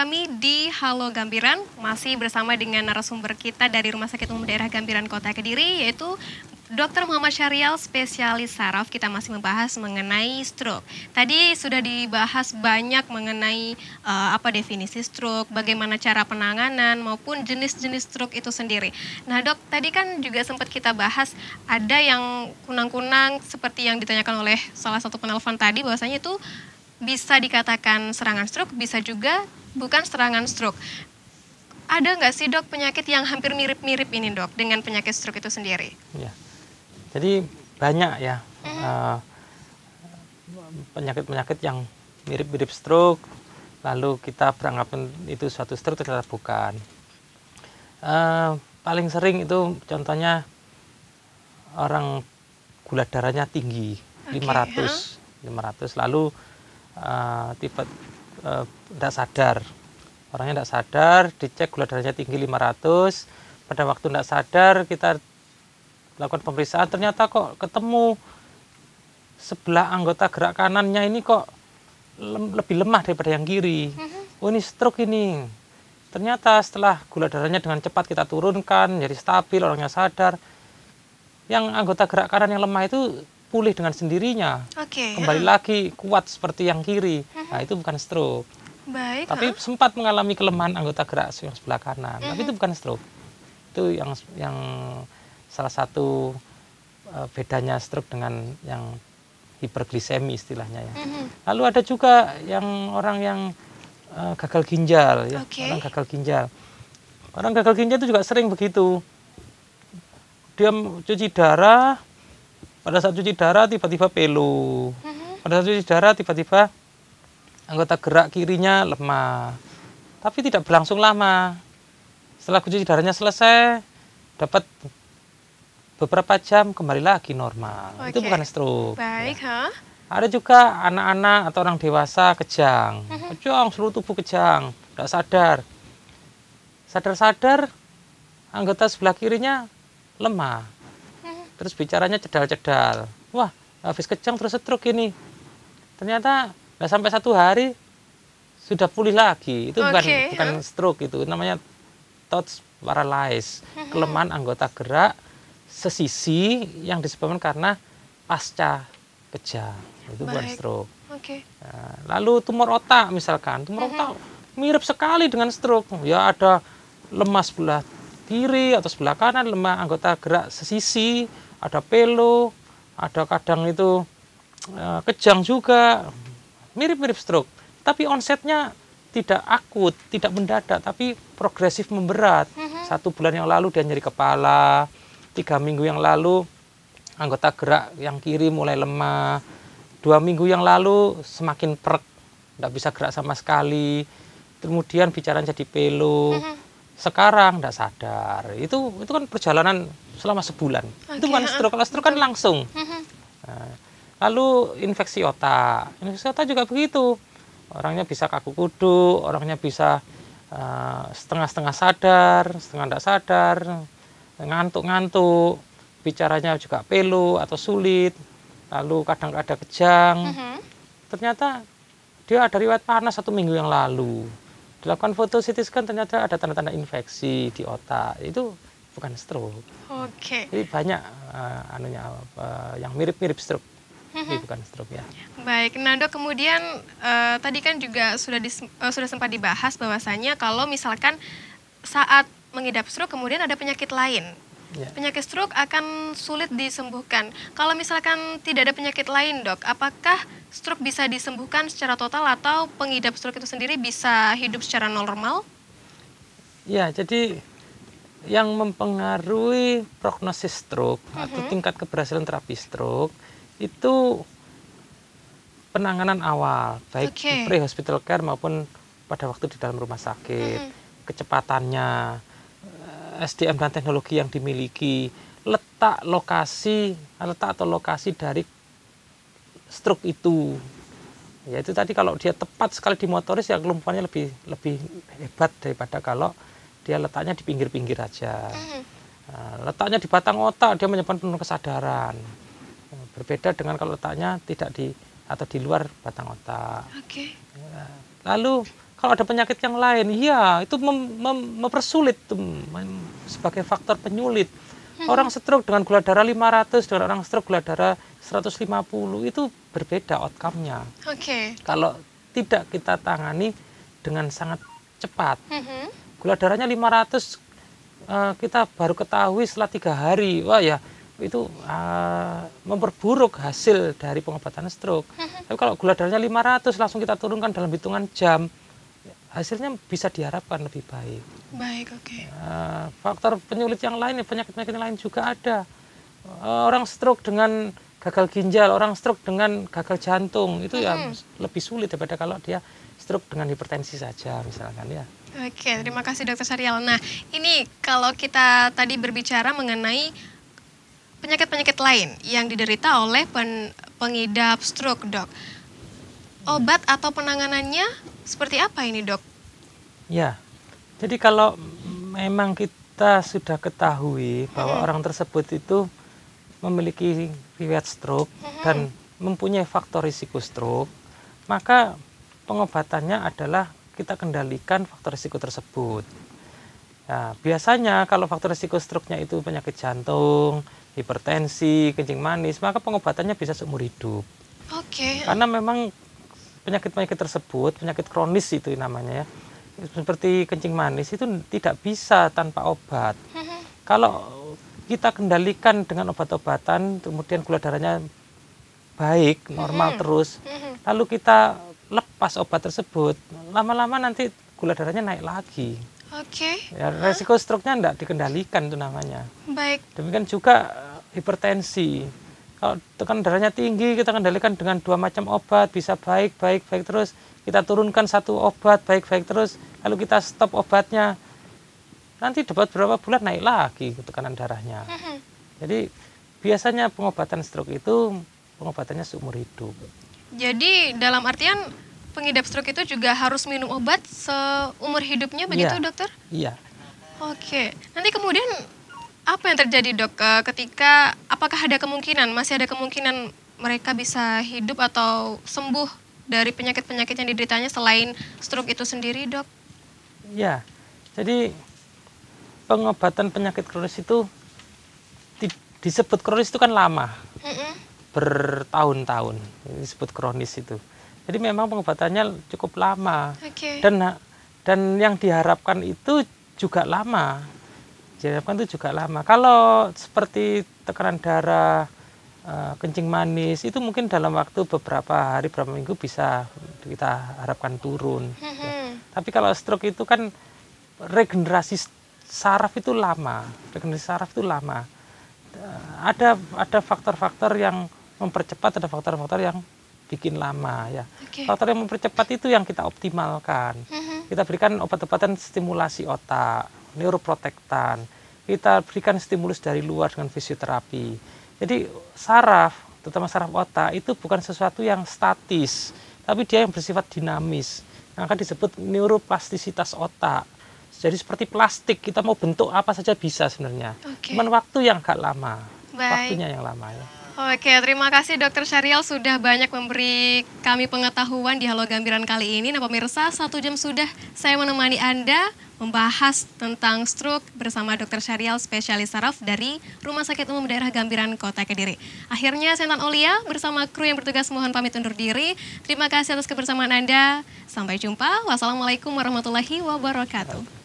kami di Halo Gambiran masih bersama dengan narasumber kita dari Rumah Sakit Umum Daerah Gambiran Kota Kediri yaitu Dr. Muhammad Syarial spesialis saraf kita masih membahas mengenai stroke. Tadi sudah dibahas banyak mengenai uh, apa definisi stroke, bagaimana cara penanganan maupun jenis-jenis stroke itu sendiri. Nah, Dok, tadi kan juga sempat kita bahas ada yang kunang-kunang seperti yang ditanyakan oleh salah satu penelpon tadi bahwasanya itu bisa dikatakan serangan stroke, bisa juga bukan serangan stroke. Ada nggak sih dok penyakit yang hampir mirip-mirip ini dok dengan penyakit stroke itu sendiri? Ya. Jadi banyak ya mhm. eh, penyakit-penyakit uh -huh. uh, yang mirip-mirip stroke, lalu kita beranggapan itu suatu stroke ternyata bukan. Uh, paling sering itu contohnya orang gula darahnya tinggi okay, 500 huh? 500 lalu uh, eh, tipe Eh, tidak sadar orangnya tidak sadar dicek gula darahnya tinggi 500 pada waktu tidak sadar kita lakukan pemeriksaan ternyata kok ketemu sebelah anggota gerak kanannya ini kok lem, lebih lemah daripada yang kiri mm-hmm. oh ini stroke ini ternyata setelah gula darahnya dengan cepat kita turunkan jadi stabil orangnya sadar yang anggota gerak kanan yang lemah itu pulih dengan sendirinya. Okay, Kembali uh. lagi kuat seperti yang kiri. Uh mm-hmm. -huh. Nah, itu bukan stroke. Baik. Tapi uh. sempat mengalami kelemahan anggota gerak yang sebelah kanan. Uh -huh. Tapi mm-hmm. itu bukan stroke. Itu yang yang salah satu uh, bedanya stroke dengan yang hiperglisemi istilahnya ya. Uh mm-hmm. -huh. Lalu ada juga yang orang yang uh, gagal ginjal ya. Okay. Orang gagal ginjal. Orang gagal ginjal itu juga sering begitu. Dia cuci darah pada saat cuci darah tiba-tiba pelu. Mm-hmm. Pada saat cuci darah tiba-tiba anggota gerak kirinya lemah. Tapi tidak berlangsung lama. Setelah cuci darahnya selesai, dapat beberapa jam kembali lagi normal. Okay. Itu bukan stroke. Baik, ya. huh? Ada juga anak-anak atau orang dewasa kejang. Kejang, mm-hmm. seluruh tubuh kejang. Tidak sadar. Sadar-sadar, anggota sebelah kirinya lemah terus bicaranya cedal-cedal wah habis kejang terus stroke ini ternyata nggak sampai satu hari sudah pulih lagi itu okay. bukan bukan oh. stroke itu namanya thoughts paralysis mm-hmm. kelemahan anggota gerak sesisi yang disebabkan karena pasca kejang itu Baik. bukan stroke okay. Ya, lalu tumor otak misalkan tumor uh-huh. otak mirip sekali dengan stroke ya ada lemas sebelah kiri atau sebelah kanan lemah anggota gerak sesisi ada pelo, ada kadang itu eh, kejang juga, mirip-mirip stroke. Tapi onsetnya tidak akut, tidak mendadak, tapi progresif memberat. Mm-hmm. Satu bulan yang lalu dia nyeri kepala, tiga minggu yang lalu anggota gerak yang kiri mulai lemah, dua minggu yang lalu semakin perk, tidak bisa gerak sama sekali. Kemudian bicara jadi pelu, mm-hmm. Sekarang tidak sadar. Itu itu kan perjalanan selama sebulan. Okay. Itu bukan stroke. Kalau stroke kan langsung. Mm-hmm. Nah, lalu infeksi otak. Infeksi otak juga begitu. Orangnya bisa kaku kudu, orangnya bisa eh, setengah-setengah sadar, setengah tidak sadar, ngantuk-ngantuk, bicaranya juga pelu atau sulit, lalu kadang ada kejang. Mm-hmm. Ternyata dia ada riwayat panas satu minggu yang lalu. Dilakukan foto CT scan ternyata ada tanda-tanda infeksi di otak. Itu bukan stroke. Oke. Okay. Jadi banyak uh, anunya uh, yang mirip-mirip stroke. Ini mm-hmm. bukan stroke ya. Baik, Nando kemudian uh, tadi kan juga sudah dis, uh, sudah sempat dibahas bahwasanya kalau misalkan saat mengidap stroke kemudian ada penyakit lain Ya. Penyakit stroke akan sulit disembuhkan. Kalau misalkan tidak ada penyakit lain, dok, apakah stroke bisa disembuhkan secara total atau pengidap stroke itu sendiri bisa hidup secara normal? Ya, jadi yang mempengaruhi prognosis stroke mm -hmm. atau mm-hmm. tingkat keberhasilan terapi stroke itu penanganan awal baik okay. pre hospital care maupun pada waktu di dalam rumah sakit mm -hmm. kecepatannya eh, SDM dan teknologi yang dimiliki letak lokasi letak atau lokasi dari stroke itu ya itu tadi kalau dia tepat sekali di motoris ya kelumpuhannya lebih lebih hebat daripada kalau dia letaknya di pinggir-pinggir aja. Hmm. Nah, letaknya di batang otak, dia menyimpan penuh kesadaran. Berbeda dengan kalau letaknya tidak di atau di luar batang otak. Okay. Ya, lalu kalau ada penyakit yang lain, iya itu mem, mem, mempersulit mem, sebagai faktor penyulit. Hmm. Orang stroke dengan gula darah 500 dengan orang stroke gula darah 150 itu berbeda outcome-nya. Okay. Kalau tidak kita tangani dengan sangat cepat, hmm gula darahnya 500 uh, eh, kita baru ketahui setelah tiga hari wah ya itu uh, memperburuk hasil dari pengobatan stroke mm-hmm. tapi kalau gula darahnya 500 langsung kita turunkan dalam hitungan jam hasilnya bisa diharapkan lebih baik baik oke okay. uh, eh, faktor penyulit yang lain penyakit penyakit lain juga ada uh, orang stroke dengan gagal ginjal orang stroke dengan gagal jantung itu mm -hmm. ya mm-hmm. lebih sulit daripada kalau dia stroke dengan hipertensi saja misalkan ya Oke, terima kasih Dokter Sarial. Nah, ini kalau kita tadi berbicara mengenai penyakit-penyakit lain yang diderita oleh pen, pengidap stroke, dok. Obat atau penanganannya seperti apa ini, dok? Ya, jadi kalau memang kita sudah ketahui bahwa hmm. orang tersebut itu memiliki riwayat stroke hmm. dan mempunyai faktor risiko stroke, maka pengobatannya adalah kita kendalikan faktor risiko tersebut. Nah, biasanya kalau faktor risiko struknya itu penyakit jantung, hipertensi, kencing manis, maka pengobatannya bisa seumur hidup. Oke. Okay. Karena memang penyakit-penyakit tersebut, penyakit kronis itu namanya ya, seperti kencing manis itu tidak bisa tanpa obat. Mm-hmm. Kalau kita kendalikan dengan obat-obatan, kemudian gula darahnya baik, normal mm-hmm. terus, mm-hmm. lalu kita pas obat tersebut lama-lama nanti gula darahnya naik lagi. Oke. Okay. Ya, resiko stroke-nya tidak dikendalikan itu namanya. Baik. Demikian juga eh, hipertensi. Kalau tekan darahnya tinggi kita kendalikan dengan dua macam obat bisa baik baik baik terus kita turunkan satu obat baik baik terus lalu kita stop obatnya nanti dapat berapa bulan naik lagi tekanan darahnya. Mm-hmm. Jadi biasanya pengobatan stroke itu pengobatannya seumur hidup. Jadi dalam artian pengidap stroke itu juga harus minum obat seumur hidupnya begitu ya. dokter? Iya. Oke, nanti kemudian apa yang terjadi dok eh, ketika apakah ada kemungkinan masih ada kemungkinan mereka bisa hidup atau sembuh dari penyakit-penyakit yang dideritanya selain stroke itu sendiri dok? Ya, jadi pengobatan penyakit kronis itu di, disebut kronis itu kan lama, mm -mm. bertahun-tahun disebut kronis itu. Jadi memang pengobatannya cukup lama. Okay. Dan dan yang diharapkan itu juga lama. Diharapkan itu juga lama. Kalau seperti tekanan darah, eh, kencing manis itu mungkin dalam waktu beberapa hari beberapa minggu bisa kita harapkan turun. Hmm. Tapi kalau stroke itu kan regenerasi saraf itu lama, regenerasi saraf itu lama. Eh, ada ada faktor-faktor yang mempercepat, ada faktor-faktor yang bikin lama ya. Okay. Faktor yang mempercepat itu yang kita optimalkan. Mm -hmm. Kita berikan obat-obatan stimulasi otak, neuroprotektan. Kita berikan stimulus dari luar dengan fisioterapi. Jadi saraf, terutama saraf otak itu bukan sesuatu yang statis, tapi dia yang bersifat dinamis. Yang akan disebut neuroplastisitas otak. Jadi seperti plastik, kita mau bentuk apa saja bisa sebenarnya. Okay. Cuman waktu yang agak lama. Bye. Waktunya yang lama ya. Oke, terima kasih Dokter Syariel sudah banyak memberi kami pengetahuan di Halo Gambiran kali ini. Nah pemirsa, satu jam sudah saya menemani Anda membahas tentang stroke bersama Dokter Syariel spesialis saraf dari Rumah Sakit Umum Daerah Gambiran Kota Kediri. Akhirnya Sentan Olia bersama kru yang bertugas mohon pamit undur diri. Terima kasih atas kebersamaan Anda. Sampai jumpa. Wassalamualaikum warahmatullahi wabarakatuh.